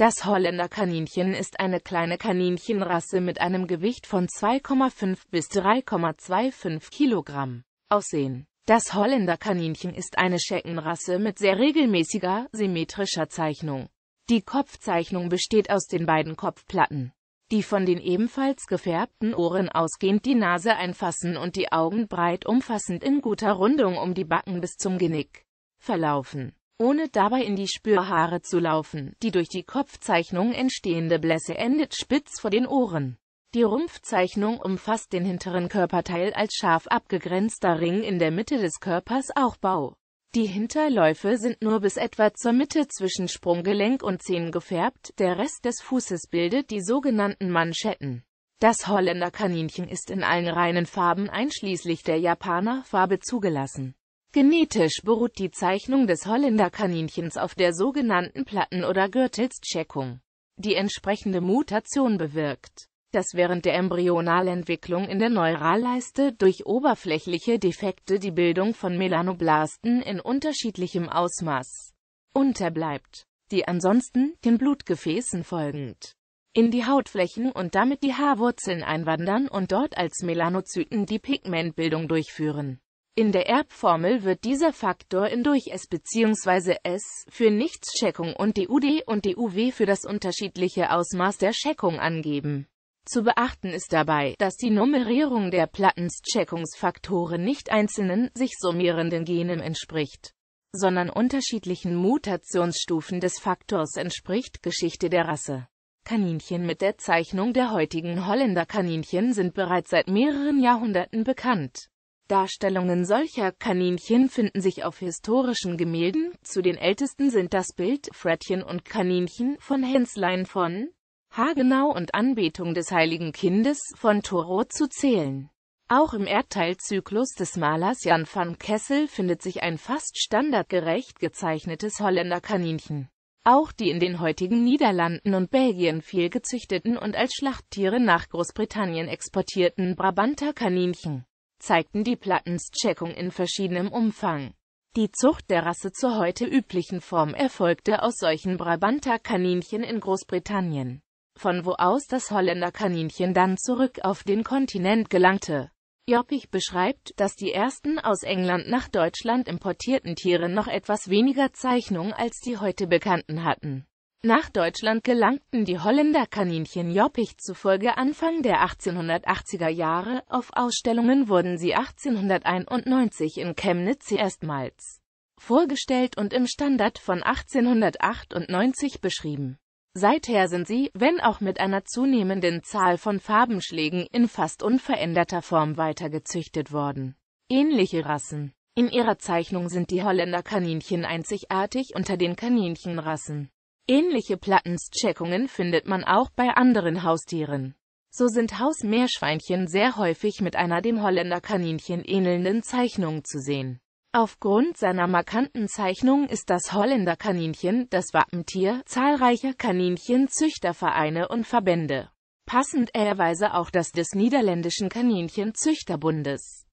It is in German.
Das Holländer Kaninchen ist eine kleine Kaninchenrasse mit einem Gewicht von 2,5 bis 3,25 Kilogramm. Aussehen Das Holländer Kaninchen ist eine Scheckenrasse mit sehr regelmäßiger, symmetrischer Zeichnung. Die Kopfzeichnung besteht aus den beiden Kopfplatten, die von den ebenfalls gefärbten Ohren ausgehend die Nase einfassen und die Augen breit umfassend in guter Rundung um die Backen bis zum Genick verlaufen ohne dabei in die Spürhaare zu laufen. Die durch die Kopfzeichnung entstehende Blässe endet spitz vor den Ohren. Die Rumpfzeichnung umfasst den hinteren Körperteil als scharf abgegrenzter Ring in der Mitte des Körpers auch Bau. Die Hinterläufe sind nur bis etwa zur Mitte zwischen Sprunggelenk und Zehen gefärbt, der Rest des Fußes bildet die sogenannten Manschetten. Das Holländer Kaninchen ist in allen reinen Farben einschließlich der Japaner Farbe zugelassen. Genetisch beruht die Zeichnung des Holländerkaninchens auf der sogenannten Platten- oder Gürtelscheckung, die entsprechende Mutation bewirkt, dass während der Embryonalentwicklung in der Neuralleiste durch oberflächliche Defekte die Bildung von Melanoblasten in unterschiedlichem Ausmaß unterbleibt, die ansonsten den Blutgefäßen folgend in die Hautflächen und damit die Haarwurzeln einwandern und dort als Melanozyten die Pigmentbildung durchführen. In der Erbformel wird dieser Faktor in durch S bzw. S für Nichtscheckung und dUd und dUw für das unterschiedliche Ausmaß der Scheckung angeben. Zu beachten ist dabei, dass die Nummerierung der Plattenscheckungsfaktoren nicht einzelnen, sich summierenden Genen entspricht, sondern unterschiedlichen Mutationsstufen des Faktors entspricht Geschichte der Rasse. Kaninchen mit der Zeichnung der heutigen Holländer Kaninchen sind bereits seit mehreren Jahrhunderten bekannt. Darstellungen solcher Kaninchen finden sich auf historischen Gemälden, zu den ältesten sind das Bild Frettchen und Kaninchen von Henslein von Hagenau und Anbetung des Heiligen Kindes von Toro zu zählen. Auch im Erdteilzyklus des Malers Jan van Kessel findet sich ein fast standardgerecht gezeichnetes Holländerkaninchen. Auch die in den heutigen Niederlanden und Belgien viel gezüchteten und als Schlachttiere nach Großbritannien exportierten Brabanter Kaninchen zeigten die Plattenscheckung in verschiedenem Umfang. Die Zucht der Rasse zur heute üblichen Form erfolgte aus solchen Brabanter-Kaninchen in Großbritannien, von wo aus das Holländer-Kaninchen dann zurück auf den Kontinent gelangte. Joppich beschreibt, dass die ersten aus England nach Deutschland importierten Tiere noch etwas weniger Zeichnung als die heute bekannten hatten. Nach Deutschland gelangten die Holländer Kaninchen Joppich zufolge Anfang der 1880er Jahre, auf Ausstellungen wurden sie 1891 in Chemnitz erstmals vorgestellt und im Standard von 1898 beschrieben. Seither sind sie, wenn auch mit einer zunehmenden Zahl von Farbenschlägen, in fast unveränderter Form weitergezüchtet worden. Ähnliche Rassen In ihrer Zeichnung sind die Holländer Kaninchen einzigartig unter den Kaninchenrassen. Ähnliche Plattenscheckungen findet man auch bei anderen Haustieren. So sind Hausmeerschweinchen sehr häufig mit einer dem Holländerkaninchen ähnelnden Zeichnung zu sehen. Aufgrund seiner markanten Zeichnung ist das Holländerkaninchen, das Wappentier zahlreicher Kaninchenzüchtervereine und Verbände. Passend Passenderweise auch das des niederländischen Kaninchenzüchterbundes.